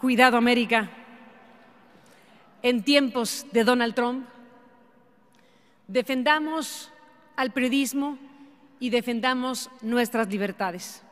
Cuidado América, en tiempos de Donald Trump, defendamos al periodismo y defendamos nuestras libertades.